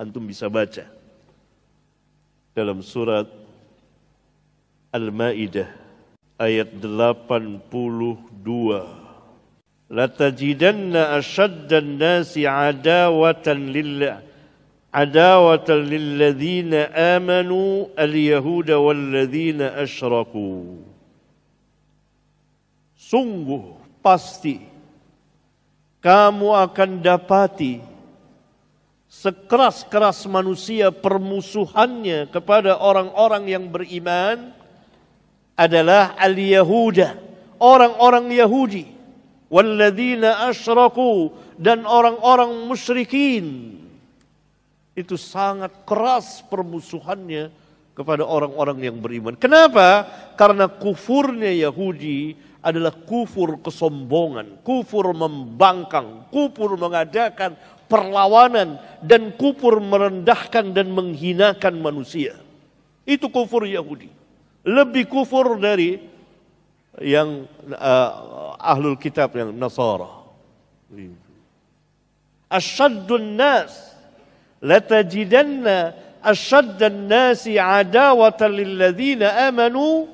antum bisa baca dalam surat Al-Maidah ayat 82 latajidanna ashaddan nasi adawatan lillah adawatan lilladzina amanu al-yahuda walladzina sungguh pasti kamu akan dapati sekeras-keras manusia permusuhannya kepada orang-orang yang beriman adalah al-Yahuda, orang-orang Yahudi, walladzina asyraku dan orang-orang musyrikin. Itu sangat keras permusuhannya kepada orang-orang yang beriman. Kenapa? Karena kufurnya Yahudi adalah kufur kesombongan, kufur membangkang, kufur mengadakan perlawanan dan kufur merendahkan dan menghinakan manusia. Itu kufur Yahudi. Lebih kufur dari yang uh, ahlul kitab yang Nasara. Asyaddun nas latajidanna asyaddan nasi adawatan lilladzina amanu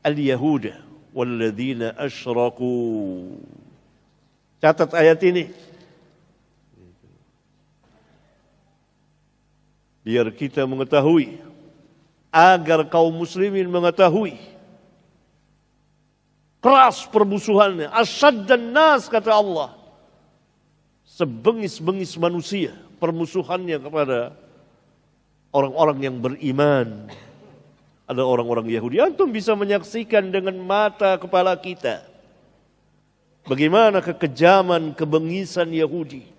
al-yahuda walladzina asyraku. Catat ayat ini. biar kita mengetahui agar kaum muslimin mengetahui keras permusuhannya asad dan nas kata Allah sebengis-bengis manusia permusuhannya kepada orang-orang yang beriman ada orang-orang Yahudi antum bisa menyaksikan dengan mata kepala kita bagaimana kekejaman kebengisan Yahudi